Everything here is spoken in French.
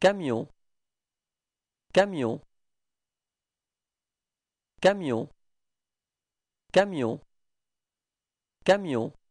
camion camion camion camion camion